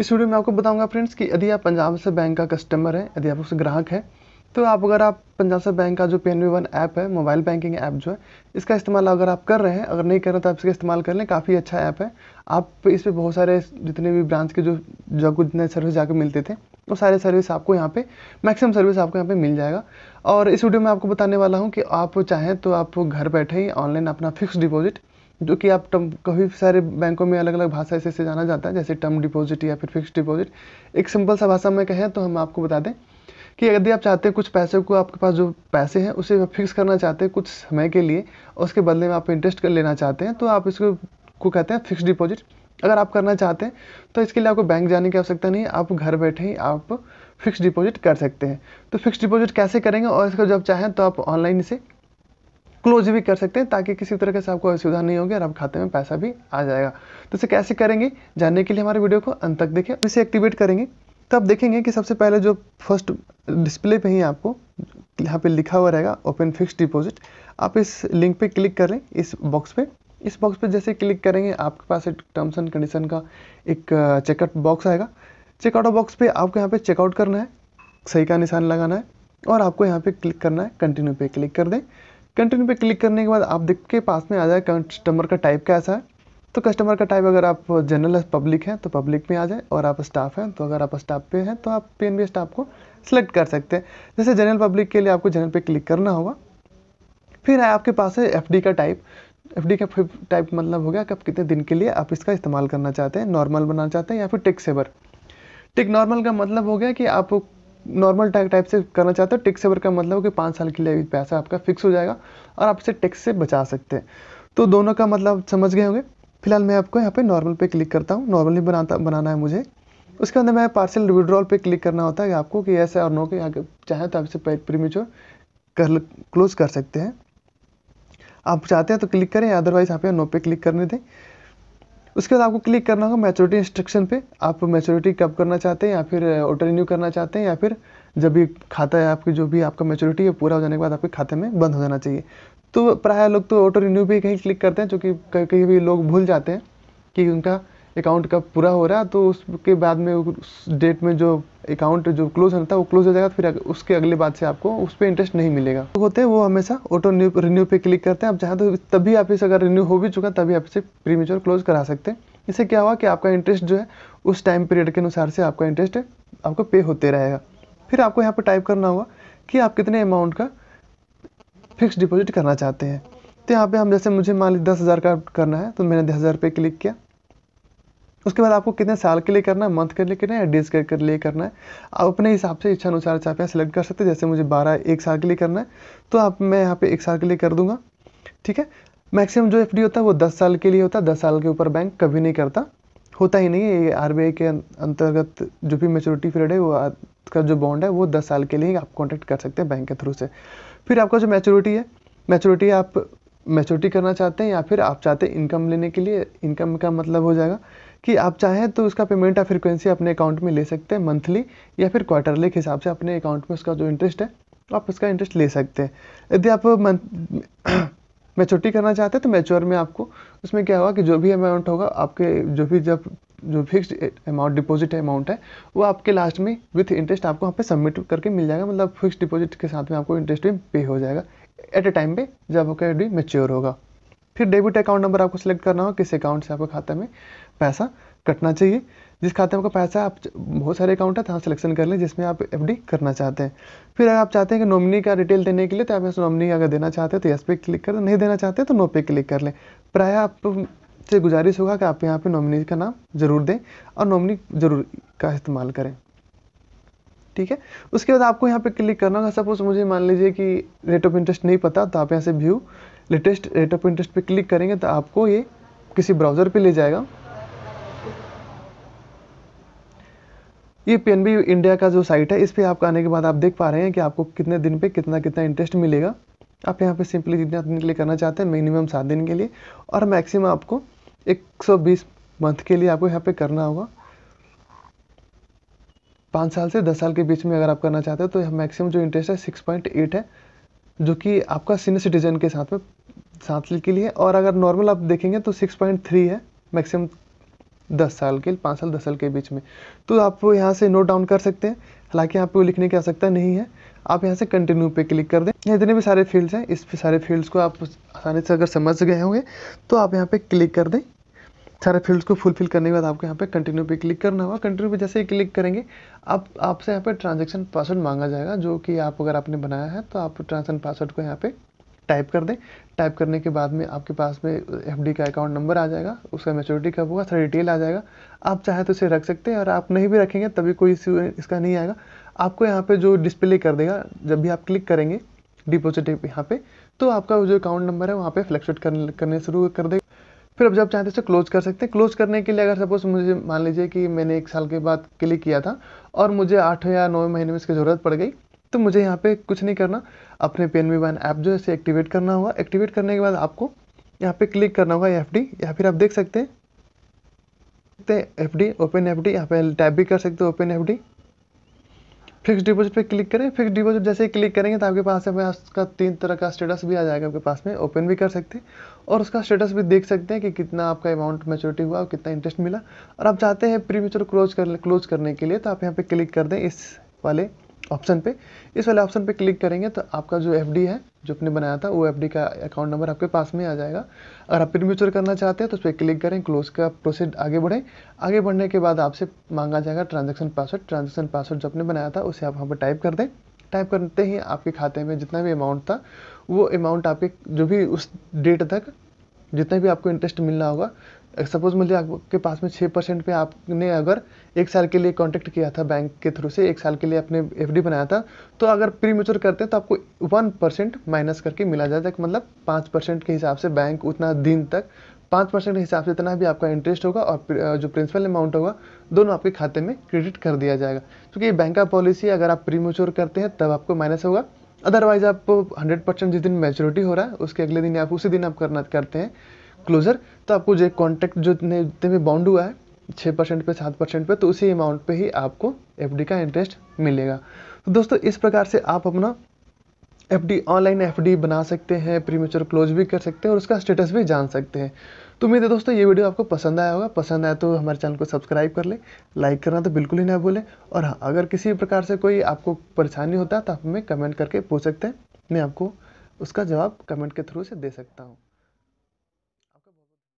इस वीडियो में आपको बताऊंगा फ्रेंड्स कि यदि आप पंजाब से बैंक का कस्टमर हैं यदि आप उससे ग्राहक हैं तो आप अगर आप पंजाब से बैंक का जो पी एन वन ऐप है मोबाइल बैंकिंग ऐप जो है इसका इस्तेमाल अगर आप कर रहे हैं अगर नहीं कर रहे तो आप इसका इस्तेमाल कर लें काफ़ी अच्छा ऐप है आप इस पर बहुत सारे जितने भी ब्रांच के जो जगह जितने सर्विस जाकर मिलते थे वो सारे सर्विस आपको यहाँ पे मैक्सिमम सर्विस आपको यहाँ पे मिल जाएगा और इस वीडियो में आपको बताने वाला हूँ कि आप चाहें तो आप घर बैठे ही ऑनलाइन अपना फिक्स डिपॉजिट जो कि आप टर्म कभी सारे बैंकों में अलग अलग भाषा ऐसे ऐसे जाना जाता है जैसे टर्म डिपॉजिट या फिर फिक्स डिपॉजिट एक सिंपल सा भाषा में कहें तो हम आपको बता दें कि यदि आप चाहते हैं कुछ पैसे को आपके पास जो पैसे हैं उसे फिक्स करना चाहते हैं कुछ समय के लिए और उसके बदले में आप इंटरेस्ट कर लेना चाहते हैं तो आप इसको को कहते हैं फिक्स डिपॉजिट अगर आप करना चाहते हैं तो इसके लिए आपको बैंक जाने की आवश्यकता नहीं आप घर बैठे ही आप फिक्स डिपॉजिट कर सकते हैं तो फिक्स डिपॉजिट कैसे करेंगे और इसको जब चाहें तो आप ऑनलाइन से क्लोज भी कर सकते हैं ताकि किसी तरह से आपको असुविधा नहीं होगी और आप खाते में पैसा भी आ जाएगा तो इसे कैसे करेंगे जानने के लिए हमारे वीडियो को अंत तक देखें इसे एक्टिवेट करेंगे तो आप देखेंगे कि सबसे पहले जो फर्स्ट डिस्प्ले पे ही आपको यहाँ पे लिखा हुआ रहेगा ओपन फिक्स डिपॉजिट आप इस लिंक पे क्लिक कर लें इस बॉक्स पे इस बॉक्स पे जैसे क्लिक करेंगे आपके पास एक टर्म्स एंड कंडीशन का एक चेकआउट uh, बॉक्स आएगा चेकआउट बॉक्स पे आपको यहाँ पे चेकआउट करना है सही का निशान लगाना है और आपको यहाँ पे क्लिक करना है कंटिन्यू पे क्लिक कर दें कंटिन्यू पे क्लिक करने के बाद आप देख के पास में आ जाए कस्टमर का टाइप कैसा है तो कस्टमर का टाइप अगर आप जनरल पब्लिक हैं तो पब्लिक में आ जाए और आप स्टाफ हैं तो अगर आप स्टाफ पे हैं तो आप पी स्टाफ को सिलेक्ट कर सकते हैं जैसे जनरल पब्लिक के लिए आपको जनरल पे क्लिक करना होगा फिर आए आपके पास है एफ का टाइप एफ का टाइप मतलब हो गया कि आप कितने दिन के लिए आप इसका इस्तेमाल करना चाहते हैं नॉर्मल बनाना चाहते हैं या फिर टिक सेवर टिक नॉर्मल का मतलब हो गया कि आप नॉर्मल टैग टाइप से करना चाहते हो सेवर का मतलब कि पाँच साल के लिए पैसा आपका फिक्स हो जाएगा और आप इसे टैक्स से बचा सकते हैं तो दोनों का मतलब समझ गए होंगे फिलहाल मैं आपको यहाँ पे नॉर्मल पे क्लिक करता हूँ नॉर्मली बनाता बनाना है मुझे उसके अंदर मैं पार्सल विड्रॉल पे क्लिक करना होता है आपको कि ऐसे और नो के आगे चाहे तो आप इसे प्रीमेचोर कर क्लोज कर सकते हैं आप चाहते हैं तो क्लिक करें अदरवाइज आप यहाँ नो पे क्लिक करने दें उसके बाद आपको क्लिक करना होगा मैच्योरिटी इंस्ट्रक्शन पे आप मैच्योरिटी कब करना चाहते हैं या फिर ऑटो रिन्यू करना चाहते हैं या फिर जब भी खाता है आपकी जो भी आपका मैच्योरिटी है पूरा हो जाने के बाद आपके खाते में बंद हो जाना चाहिए तो प्राय लोग तो ऑटो रिन्यू भी कहीं क्लिक करते हैं चूँकि कहीं भी लोग भूल जाते हैं कि उनका अकाउंट का पूरा हो रहा है तो उसके बाद में उस डेट में जो अकाउंट जो क्लोज होता था वो क्लोज हो जाएगा फिर उसके अगले बाद से आपको उस पर इंटरेस्ट नहीं मिलेगा तो होते हैं वो हमेशा ऑटो रिन्यू पे क्लिक करते हैं आप चाहें तो तभी आप इसे अगर रिन्यू हो भी चुका तभी आप इसे प्रीमेचर क्लोज करा सकते हैं इससे क्या हुआ कि आपका इंटरेस्ट जो है उस टाइम पीरियड के अनुसार से आपका इंटरेस्ट आपको पे होते रहेगा फिर आपको यहाँ पर टाइप करना होगा कि आप कितने अमाउंट का फिक्स डिपॉजिट करना चाहते हैं तो यहाँ पे हम जैसे मुझे मान ली दस हज़ार का करना है तो मैंने दस हज़ार रुपये क्लिक किया उसके बाद आपको कितने साल के लिए करना है मंथ के लिए करना है या डेज के लिए करना है आप अपने हिसाब से इच्छा अनुसार चाहे सेलेक्ट कर सकते हैं जैसे मुझे बारह एक साल के लिए करना है तो आप मैं यहाँ पे एक साल के लिए कर दूंगा ठीक है मैक्सिमम जो एफ होता है वो दस साल के लिए होता है दस साल के ऊपर बैंक कभी नहीं करता होता ही नहीं है ये आर के अं-, अंतर्गत जो भी मेच्योरिटी पीरियड है वो का जो बॉन्ड है वो दस साल के लिए आप कॉन्टैक्ट कर सकते हैं बैंक के थ्रू से फिर आपका जो मैच्योरिटी है मैच्योरिटी आप मैच्योरिटी करना चाहते हैं या फिर आप चाहते हैं इनकम लेने के लिए इनकम का मतलब हो जाएगा कि आप चाहें तो उसका पेमेंट या फ्रिक्वेंसी अपने अकाउंट में ले सकते हैं मंथली या फिर क्वार्टरली के हिसाब से अपने अकाउंट में उसका जो इंटरेस्ट है आप उसका इंटरेस्ट ले सकते हैं यदि आप मंथ मैच्योरिटी करना चाहते हैं तो मैच्योर में आपको उसमें क्या होगा कि जो भी अमाउंट होगा आपके जो भी जब जो फिक्स्ड अमाउंट डिपॉजिट है अमाउंट है वो आपके लास्ट में विथ इंटरेस्ट आपको वहाँ पे सबमिट करके मिल जाएगा मतलब फिक्स डिपॉजिट के साथ में आपको इंटरेस्ट भी पे हो जाएगा एट ए टाइम पे जब आपका डी मेच्योर होगा फिर डेबिट अकाउंट नंबर आपको सिलेक्ट करना हो किस अकाउंट से आपको खाते में पैसा कटना चाहिए जिस खाते में आपका पैसा आप बहुत सारे अकाउंट है तो सिलेक्शन कर लें जिसमें आप एफ करना चाहते हैं फिर अगर आप चाहते हैं कि नॉमिनी का डिटेल देने के लिए तो आप इस नॉमिनी अगर देना चाहते हैं तो यस पे क्लिक कर नहीं देना चाहते तो नो पे क्लिक कर लें प्राय आप से गुजारिश होगा कि आप यहाँ पे नॉमिनी का नाम जरूर दें और नॉमिनी जरूर का इस्तेमाल करें ठीक है उसके बाद आपको यहाँ पे क्लिक करना होगा सपोज मुझे मान लीजिए कि रेट ऑफ इंटरेस्ट नहीं पता तो आप यहाँ से view latest rate of interest पे क्लिक करेंगे तो आपको ये किसी ब्राउज़र पे ले जाएगा ये पी इंडिया का जो साइट है इस पर आपका आने के बाद आप देख पा रहे हैं कि आपको कितने दिन पे कितना कितना इंटरेस्ट मिलेगा आप यहाँ पे सिंपली जितना दिन के लिए करना चाहते हैं मिनिमम सात दिन के लिए और मैक्सिमम आपको 120 मंथ के लिए आपको यहाँ पे करना होगा पाँच साल से दस साल के बीच में अगर आप करना चाहते हो तो यहाँ मैक्सिमम जो इंटरेस्ट है सिक्स पॉइंट एट है जो कि आपका सीनियर सिटीजन के साथ में सात साल के लिए और अगर नॉर्मल आप देखेंगे तो सिक्स पॉइंट थ्री है मैक्सिमम दस साल के पाँच साल दस साल के बीच में तो आप यहाँ से नोट डाउन कर सकते हैं हालांकि यहाँ पे लिखने की आवश्यकता नहीं है आप यहाँ से कंटिन्यू पे क्लिक कर दें यहाँ इतने भी सारे फील्ड्स हैं इस सारे फील्ड्स को आप आसानी से अगर समझ गए होंगे तो आप यहाँ पे क्लिक कर दें सारे फील्ड्स को फुलफिल करने के बाद आपको यहाँ पे कंटिन्यू पे क्लिक करना होगा कंटिन्यू पे जैसे ही क्लिक करेंगे आप आपसे यहाँ पे ट्रांजैक्शन पासवर्ड मांगा जाएगा जो कि आप अगर आपने बनाया है तो आप ट्रांजैक्शन पासवर्ड को यहाँ पे टाइप कर दें टाइप करने के बाद में आपके पास में एफ का अकाउंट नंबर आ जाएगा उसका मेचोरिटी कब होगा सारा डिटेल आ जाएगा आप चाहे तो इसे रख सकते हैं और आप नहीं भी रखेंगे तभी कोई इसका नहीं आएगा आपको यहाँ पे जो डिस्प्ले कर देगा जब भी आप क्लिक करेंगे डिपोजिट यहाँ पे तो आपका जो अकाउंट नंबर है वहाँ पे फ्लैक्चुएट करने करने शुरू कर देगा फिर अब जब चाहते हैं तो इसे क्लोज कर सकते हैं क्लोज करने के लिए अगर सपोज मुझे मान लीजिए कि मैंने एक साल के बाद क्लिक किया था और मुझे आठ या नौ महीने में इसकी ज़रूरत पड़ गई तो मुझे यहाँ पे कुछ नहीं करना अपने पी एन वन ऐप जो है इसे एक्टिवेट करना होगा एक्टिवेट करने के बाद आपको यहाँ पे क्लिक करना होगा एफ डी या फिर आप देख सकते हैं F D open F D यहाँ पे टैप भी कर सकते हो open F D fix deposit पे क्लिक करें फिक्स डिपोजिट जैसे ही क्लिक करेंगे तो आपके पास में उसका तीन तरह का स्टेटस भी आ जाएगा आपके पास में ओपन भी कर सकते हैं और उसका स्टेटस भी देख सकते हैं कि कितना आपका अमाउंट मेच्योरिटी हुआ और कितना इंटरेस्ट मिला और आप चाहते हैं प्री क्लोज कर क्लोज करने के लिए तो आप यहाँ पे क्लिक कर दें इस वाले ऑप्शन पे इस वाले ऑप्शन पे क्लिक करेंगे तो आपका जो एफ है जो आपने बनाया था वो एफ का अकाउंट नंबर आपके पास में आ जाएगा अगर आप फिर करना चाहते हैं तो उस पर क्लिक करें क्लोज का प्रोसेस आगे बढ़ें आगे बढ़ने के बाद आपसे मांगा जाएगा ट्रांजेक्शन पासवर्ड ट्रांजेक्शन पासवर्ड जो आपने बनाया था उसे आप वहाँ पर टाइप कर दें टाइप करते ही आपके खाते में जितना भी अमाउंट था वो अमाउंट आपके जो भी उस डेट तक जितना भी आपको इंटरेस्ट मिलना होगा सपोज मुझे आपके पास में छः परसेंट पे आपने अगर एक साल के लिए कॉन्टेक्ट किया था बैंक के थ्रू से एक साल के लिए आपने एफ बनाया था तो अगर प्री मेच्योर करते हैं तो आपको वन परसेंट माइनस करके मिला जाता है मतलब पाँच परसेंट के हिसाब से बैंक उतना दिन तक पाँच परसेंट के हिसाब से इतना भी आपका इंटरेस्ट होगा और जो प्रिंसिपल अमाउंट होगा दोनों आपके खाते में क्रेडिट कर दिया जाएगा क्योंकि ये बैंक का पॉलिसी अगर आप प्री मेच्योर करते हैं तब आपको माइनस होगा अदरवाइज आप हंड्रेड परसेंट जिस दिन मेच्योरिटी हो रहा है उसके अगले दिन आप उसी दिन आप करना करते हैं क्लोज़र तो आपको जो कॉन्ट्रैक्ट जो जितने भी बाउंड हुआ है छः परसेंट पे सात परसेंट पे तो उसी अमाउंट पे ही आपको एफ का इंटरेस्ट मिलेगा तो दोस्तों इस प्रकार से आप अपना एफ ऑनलाइन एफ बना सकते हैं प्रीमेचर क्लोज भी कर सकते हैं और उसका स्टेटस भी जान सकते हैं तो उम्मीद है दोस्तों ये वीडियो आपको पसंद आया होगा पसंद आया तो हमारे चैनल को सब्सक्राइब कर ले लाइक करना तो बिल्कुल ही ना भूलें और हाँ अगर किसी प्रकार से कोई आपको परेशानी होता है तो आप हमें कमेंट करके पूछ सकते हैं मैं आपको उसका जवाब कमेंट के थ्रू से दे सकता हूँ